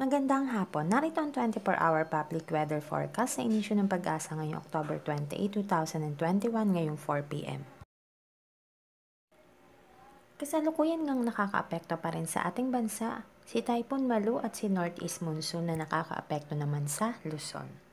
Magandang hapon. Narito ang 24-hour public weather forecast sa inisyo ng pag-asa ngayong October 28, 2021 ngayong 4 p.m. Kasalukuyan ngang nakakaapekto pa rin sa ating bansa si Typhoon Malu at si Northeast Monsoon na nakakaapekto naman sa Luzon.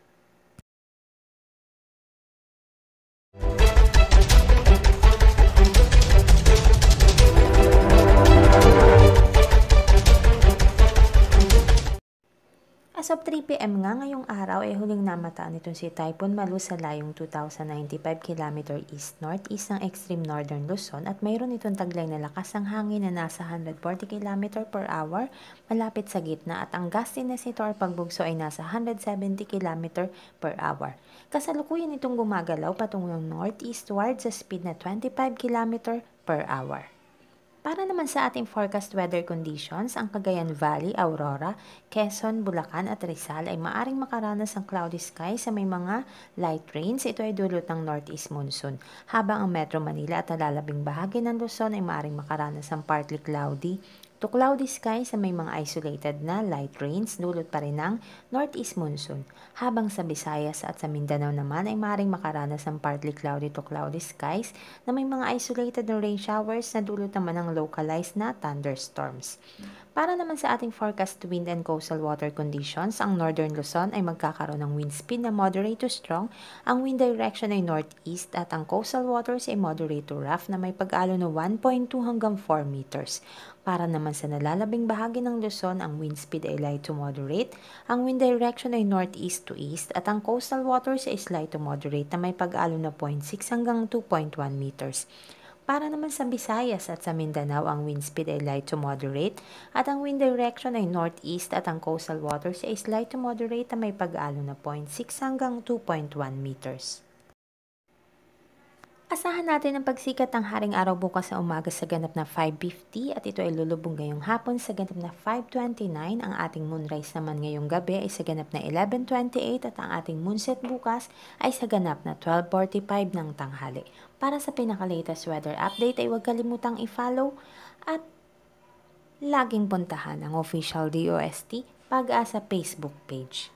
As of 3pm nga ngayong araw ay huling namataan nitong si Typhoon Malu sa layong 2,095 km east-northeast ng extreme northern Luzon at mayroon itong taglay na lakas ng hangin na nasa 140 km per hour malapit sa gitna at ang gustiness nito or pagbugso ay nasa 170 km per hour. Kasalukuyan itong gumagalaw patungong northeastward sa speed na 25 km per hour. Para naman sa ating forecast weather conditions, ang Cagayan Valley, Aurora, Quezon, Bulacan at Rizal ay maaring makaranas ng cloudy sky sa may mga light rains. Ito ay dulot ng northeast monsoon. Habang ang Metro Manila at nalalabing bahagi ng Luzon ay maaring makaranas ng partly cloudy to cloudy skies sa may mga isolated na light rains dulot pa rin ng northeast monsoon, habang sa Visayas at sa Mindanao naman ay maring makaranas ng partly cloudy to cloudy skies na may mga isolated na rain showers na dulot naman ng localized na thunderstorms. Para naman sa ating forecast wind and coastal water conditions, ang northern Luzon ay magkakaroon ng wind speed na moderate to strong, ang wind direction ay northeast at ang coastal waters ay moderate to rough na may pag-alo na 1.2 hanggang 4 meters. Para naman sa nalalabing bahagi ng Luzon, ang wind speed ay light to moderate, ang wind direction ay northeast to east at ang coastal waters ay slight to moderate na may pag-alo na 0.6 hanggang 2.1 meters. Para naman sa Visayas at sa Mindanao, ang wind speed ay light to moderate at ang wind direction ay northeast at ang coastal waters ay slight to moderate na may pag-alo na 0.6 hanggang 2.1 meters. Asahan natin ang pagsikat ng haring araw bukas sa umaga sa ganap na 5.50 at ito ay lulubog ngayong hapon sa ganap na 5.29. Ang ating moonrise naman ngayong gabi ay sa ganap na 11.28 at ang ating moonset bukas ay sa ganap na 12.45 ng tanghali. Para sa pinakalatest weather update ay huwag kalimutang i-follow at laging puntahan ang official DOST pag-asa Facebook page.